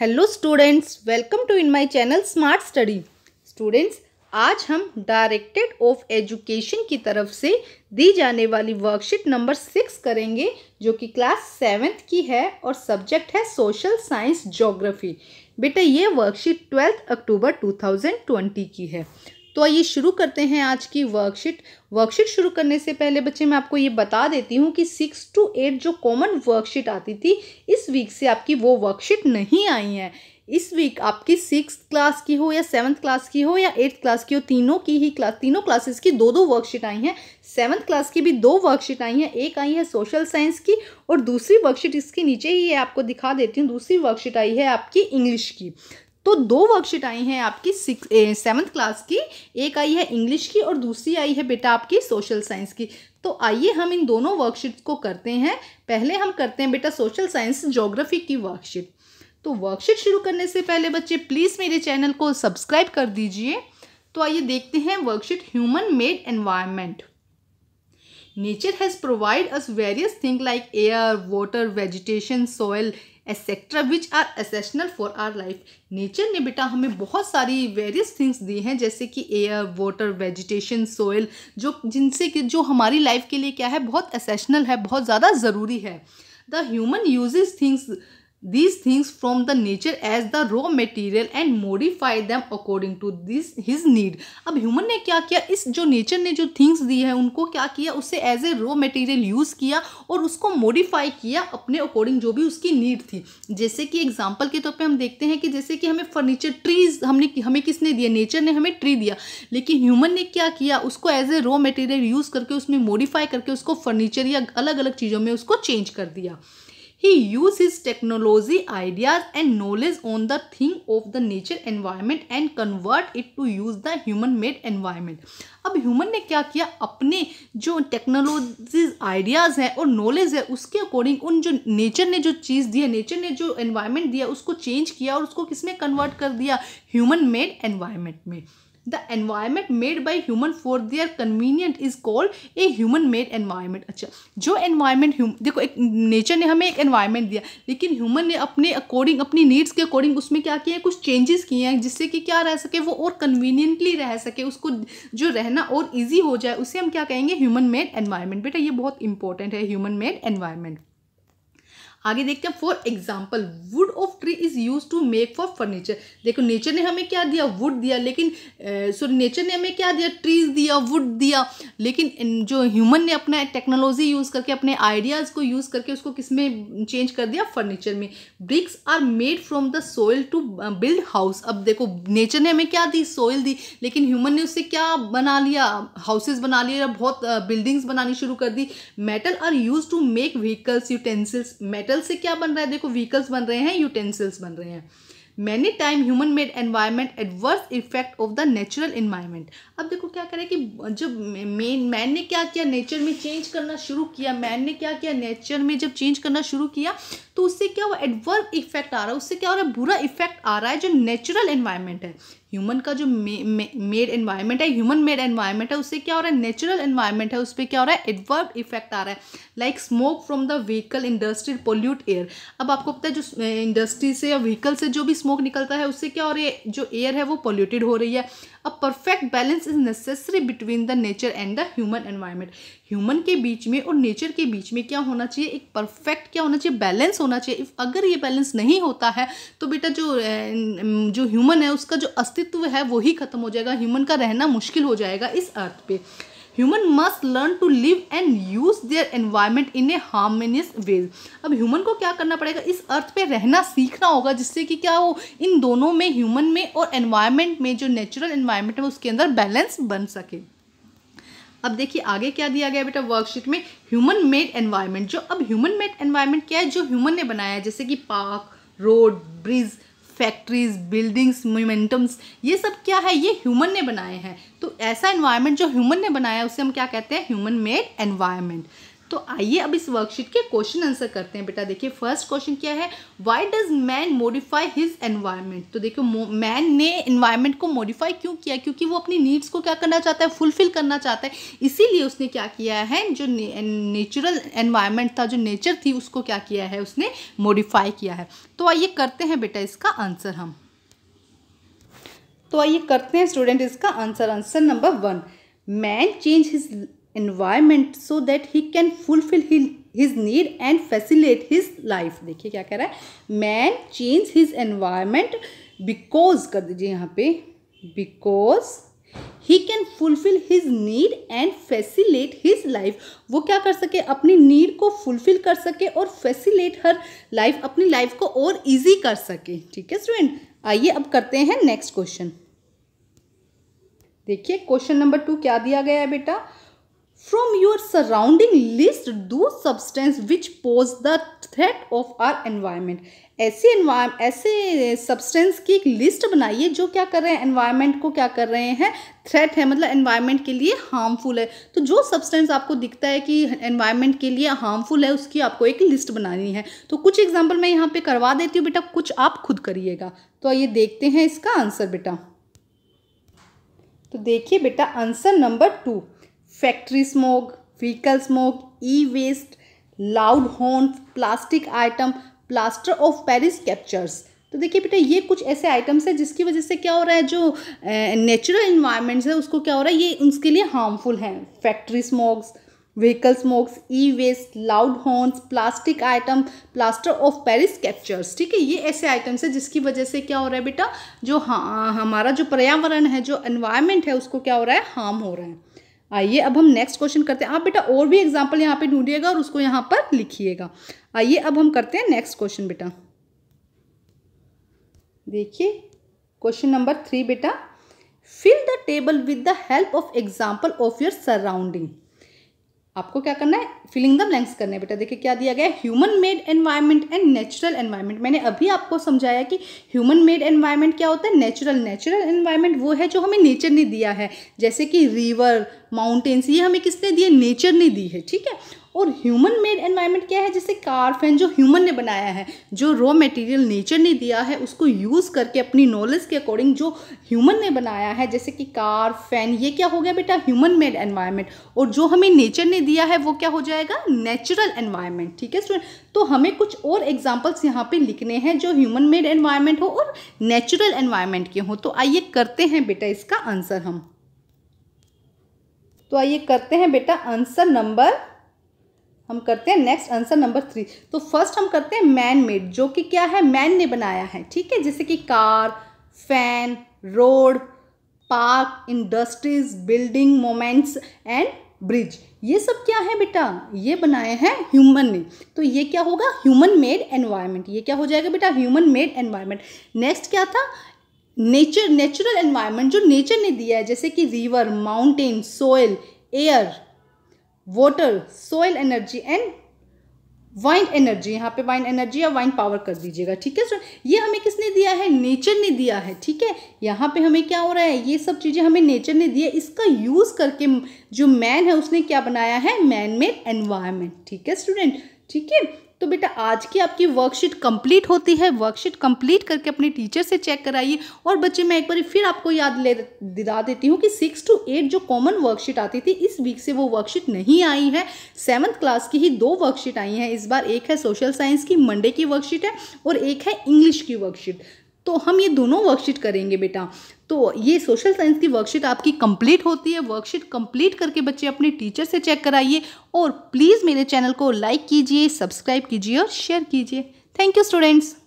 Hello students welcome to in my channel smart study students आज हम directed of education की तरफ से दी जाने वाली वर्कशीट नंबर सिक्स करेंगे जो कि क्लास सेवेंथ की है और सब्जेक्ट है सोशल साइंस जोग्राफी बेटा ये वर्कशीट ट्वेल्थ अक्टूबर 2020 की है तो आइए शुरू करते हैं आज की वर्कशीट वर्कशीट शुरू करने से पहले बच्चे मैं आपको ये बता देती हूँ कि सिक्स टू एट जो कॉमन वर्कशीट आती थी इस वीक से आपकी वो वर्कशीट नहीं आई है इस वीक आपकी सिक्स क्लास की हो या सेवन्थ क्लास की हो या एट्थ क्लास की हो तीनों की ही क्लास तीनों क्लासेस की दो दो वर्कशीट आई हैं सेवन्थ क्लास की भी दो वर्कशीट आई हैं एक आई है सोशल साइंस की और दूसरी वर्कशीट इसके नीचे ही आपको दिखा देती हूँ दूसरी वर्कशीट आई है आपकी इंग्लिश की तो दो वर्कशीट आई हैं आपकी सिक्स सेवन्थ क्लास की एक आई है इंग्लिश की और दूसरी आई है बेटा आपकी सोशल साइंस की तो आइए हम इन दोनों वर्कशीट को करते हैं पहले हम करते हैं बेटा सोशल साइंस जोग्राफी की वर्कशीट तो वर्कशीट शुरू करने से पहले बच्चे प्लीज़ मेरे चैनल को सब्सक्राइब कर दीजिए तो आइए देखते हैं worksheet human made environment nature has provide us various thing like air water vegetation soil etcetera which are essential for our life nature ने बेटा हमें बहुत सारी वेरियस थिंग्स दी हैं जैसे कि एयर वाटर वेजिटेशन सोयल जो जिनसे कि जो हमारी लाइफ के लिए क्या है बहुत एसेशनल है बहुत ज़्यादा ज़रूरी है the human uses things these things from the nature as the raw material and modify them according to this his need अब ह्यूमन ने क्या किया इस जो नेचर ने जो थिंग्स दी है उनको क्या किया उसे as a raw material use किया और उसको मॉडिफाई किया अपने अकॉर्डिंग जो भी उसकी नीड थी जैसे कि एग्जाम्पल के तौर पे हम देखते हैं कि जैसे कि हमें फर्नीचर ट्रीज हमने हमें किसने दिया नेचर ने हमें ट्री दिया लेकिन ह्यूमन ने क्या किया उसको as a raw material use करके उसमें मॉडिफाई करके उसको फर्नीचर या अलग अलग चीज़ों में उसको चेंज कर दिया he use his technology ideas and knowledge on the thing of the nature environment and convert it to use the human made environment अब ह्यूमन ने क्या किया अपने जो टेक्नोलॉजी आइडियाज हैं और नॉलेज है उसके अकॉर्डिंग उन जो नेचर ने जो चीज़ दिया नेचर ने जो एनवायरमेंट दिया उसको चेंज किया और उसको किस कन्वर्ट कर दिया ह्यूमन मेड एनवायरमेंट में. The environment made by human for their convenient is called a human made environment अच्छा जो एनवायरमेंट देखो एक नेचर ने हमें एक एनवायरमेंट दिया लेकिन ह्यूमन ने अपने अकॉर्डिंग अपनी नीड्स के अकॉर्डिंग उसमें क्या किया है कुछ चेंजेस किए हैं जिससे कि क्या रह सके वो और कन्वीनियंटली रह सके उसको जो रहना और ईजी हो जाए उसे हम क्या कहेंगे ह्यूमन मेड एनवायरमेंट बेटा ये बहुत इंपॉर्टेंट है ह्यूमन मेड एनवायरमेंट आगे देखते हैं for example wood of tree is use to make for furniture देखो नेचर ने हमें क्या दिया वुड दिया लेकिन सॉरी नेचर ने हमें क्या दिया ट्रीज दिया वुड दिया लेकिन जो ह्यूमन ने अपना टेक्नोलॉजी यूज़ करके अपने आइडियाज़ को यूज़ करके उसको किस में चेंज कर दिया फर्नीचर में bricks are made from the soil to build house अब देखो नेचर ने हमें क्या दी सोइल दी लेकिन ह्यूमन ने उससे क्या बना लिया हाउसेज बना लिया बहुत बिल्डिंग्स बनानी शुरू कर दी metal are use to make vehicles utensils metal metal से क्या बन रहा है देखो व्हीकल्स बन रहे हैं यूटेंसिल्स बन रहे हैं many time human made environment adverse effect of the natural environment अब देखो क्या करें कि जब मेन मैन ने क्या किया नेचर में चेंज करना शुरू किया मैन ने क्या किया नेचर में जब चेंज करना शुरू किया तो उससे क्या हुआ एडवर्स इफेक्ट आ रहा है उससे क्या हो रहा है बुरा इफेक्ट आ रहा है जो नेचुरल इन्वायरमेंट है ह्यूमन का जो मेड एनवायरनमेंट है ह्यूमन मेड एनवायरनमेंट है उससे क्या हो रहा है नेचुरल एनवायरनमेंट है उस पर क्या हो रहा है एडवर्ब इफेक्ट आ रहा है like smoke from the vehicle industry pollute air अब आपको पता है जो इंडस्ट्री से या व्हीकल से जो भी स्मोक निकलता है उससे क्या हो रही है जो एयर है वो पोल्यूटेड हो रही है a perfect balance is necessary between the nature and the human environment human के बीच में और नेचर के बीच में क्या होना चाहिए एक परफेक्ट क्या होना चाहिए बैलेंस होना चाहिए इफ अगर ये बैलेंस नहीं होता है तो बेटा जो जो ह्यूमन है उसका जो अस्तित्व है वही खत्म हो जाएगा ह्यूमन का रहना मुश्किल हो जाएगा इस अर्थ पे human must learn to live and use their environment in a harmonious way अब ह्यूमन को क्या करना पड़ेगा इस अर्थ पे रहना सीखना होगा जिससे कि क्या हो इन दोनों में ह्यूमन में और एनवायरमेंट में जो नेचुरल एनवायरमेंट है उसके अंदर बैलेंस बन सके अब देखिए आगे क्या दिया गया बेटा वर्कशीट में ह्यूमन मेड एनवायरमेंट जो अब ह्यूमन मेड एनवायरमेंट क्या है जो ह्यूमन ने बनाया है जैसे कि park road bridge factories buildings monuments ये सब क्या है ये ह्यूमन ने बनाए हैं तो ऐसा इन्वायरमेंट जो ह्यूमन ने बनाया उसे हम क्या कहते हैं ह्यूमन मेड एनवायरमेंट तो आइए अब इस वर्कशीट के क्वेश्चन आंसर करते हैं बेटा देखिए फर्स्ट क्वेश्चन क्या है why does man modify his environment तो देखिए मैन ने एनवायरमेंट को मॉडिफाई क्यों किया क्योंकि वो अपनी नीड्स को क्या करना चाहता है फुलफिल करना चाहता है इसीलिए उसने क्या किया है जो नेचुरल एनवायरमेंट था जो नेचर थी उसको क्या किया है उसने मॉडिफाई किया है तो आइए करते हैं बेटा इसका आंसर हम तो आइए करते हैं स्टूडेंट इसका answer answer number one man change his environment so that he can fulfill his need and facilitate his life देखिए क्या कह रहा है man change his environment because कर दीजिए यहाँ पे because He can fulfill his need and facilitate his life वो क्या कर सके अपनी नीड को फुलफिल कर सके और facilitate हर लाइफ अपनी लाइफ को और इजी कर सके ठीक है स्टूडेंट आइए अब करते हैं नेक्स्ट क्वेश्चन देखिए क्वेश्चन नंबर टू क्या दिया गया है बेटा from your surrounding list those substance which pose the threat of our environment ऐसे ऐसे सब्सटेंस की एक लिस्ट बनाइए जो क्या कर रहे हैं एनवायरमेंट को क्या कर रहे हैं थ्रेट है मतलब एनवायरमेंट के लिए हार्मफुल है तो जो सब्सटेंस आपको दिखता है कि एनवायरमेंट के लिए हार्मफुल है उसकी आपको एक लिस्ट बनानी है तो कुछ एग्जांपल मैं यहाँ पे करवा देती हूँ बेटा कुछ आप खुद करिएगा तो ये देखते हैं इसका आंसर बेटा तो देखिए बेटा answer number two factory smoke vehicle smoke e waste loud horn plastic item plaster of Paris captures तो देखिए बेटा ये कुछ ऐसे आइटम्स हैं जिसकी वजह से क्या हो रहा है जो नेचुरल इन्वायरमेंट्स है उसको क्या हो रहा है ये उसके लिए हार्मफुल हैं factory smokes vehicle smokes e waste loud horns plastic item plaster of Paris captures ठीक है ये ऐसे आइटम्स है जिसकी वजह से क्या हो रहा है बेटा जो हाँ हमारा जो पर्यावरण है जो इन्वायरमेंट है उसको क्या हो रहा है हार्म हो रहा है आइए अब हम नेक्स्ट क्वेश्चन करते हैं आप बेटा और भी एग्जाम्पल यहाँ पे ढूंढिएगा और उसको यहाँ पर लिखिएगा आइए अब हम करते हैं नेक्स्ट क्वेश्चन बेटा देखिए क्वेश्चन नंबर थ्री बेटा fill the table with the help of example of your surrounding आपको क्या करना है फिलिंग द ब्लैंक्स करने बेटा देखिए क्या दिया गया है human made environment and natural environment मैंने अभी आपको समझाया कि ह्यूमन मेड एनवायरनमेंट क्या होता है नेचुरल नेचुरल एनवायरनमेंट वो है जो हमें नेचर ने दिया है जैसे कि रिवर माउंटेन्स ये हमें किसने दिए नेचर ने दी है ठीक है और ह्यूमन मेड एनवायरनमेंट क्या है जैसे कार फैन जो ह्यूमन ने बनाया है जो रॉ मटेरियल नेचर ने दिया है उसको यूज़ करके अपनी नॉलेज के अकॉर्डिंग जो ह्यूमन ने बनाया है जैसे कि कार फैन ये क्या हो गया बेटा ह्यूमन मेड एनवायरनमेंट और जो हमें नेचर ने दिया है वो क्या हो जाएगा नेचुरल एनवायरनमेंट ठीक है स्टूडेंट तो हमें कुछ और एग्जाम्पल्स यहाँ पे लिखने हैं जो ह्यूमन मेड एनवायरमेंट हो और नेचुरल एनवायरमेंट के हों तो आइए करते हैं बेटा इसका आंसर हम तो आइए करते हैं बेटा आंसर नंबर हम करते हैं नेक्स्ट आंसर नंबर थ्री तो फर्स्ट हम करते हैं मैन मेड जो कि क्या है मैन ने बनाया है ठीक है जैसे कि car fan road park industries building monuments and bridge ये सब क्या है बेटा ये बनाए हैं ह्यूमन ने तो ये क्या होगा ह्यूमन मेड एनवायरनमेंट ये क्या हो जाएगा बेटा ह्यूमन मेड एनवायरनमेंट नेक्स्ट क्या था नेचर नेचुरल एनवायरनमेंट जो नेचर ने दिया है जैसे कि river mountain soil air water solar energy and wind energy यहाँ पे वाइंड एनर्जी या वाइंड पावर कर दीजिएगा ठीक है सर ये हमें किसने दिया है नेचर ने दिया है ठीक है यहाँ पे हमें क्या हो रहा है ये सब चीज़ें हमें नेचर ने दी है इसका यूज़ करके जो मैन है उसने क्या बनाया है मैन मेड एनवायरमेंट ठीक है स्टूडेंट ठीक है तो बेटा आज की आपकी वर्कशीट कंप्लीट होती है वर्कशीट कंप्लीट करके अपने टीचर से चेक कराइए और बच्चे मैं एक बार फिर आपको याद ले दिला देती हूँ कि सिक्स टू एट जो कॉमन वर्कशीट आती थी इस वीक से वो वर्कशीट नहीं आई है सेवन्थ क्लास की ही दो वर्कशीट आई हैं इस बार एक है सोशल साइंस की मंडे की वर्कशीट है और एक है इंग्लिश की वर्कशीट तो हम ये दोनों वर्कशीट करेंगे बेटा तो ये सोशल साइंस की वर्कशीट आपकी कंप्लीट होती है वर्कशीट कंप्लीट करके बच्चे अपने टीचर से चेक कराइए और प्लीज़ मेरे चैनल को लाइक कीजिए सब्सक्राइब कीजिए और शेयर कीजिए थैंक यू स्टूडेंट्स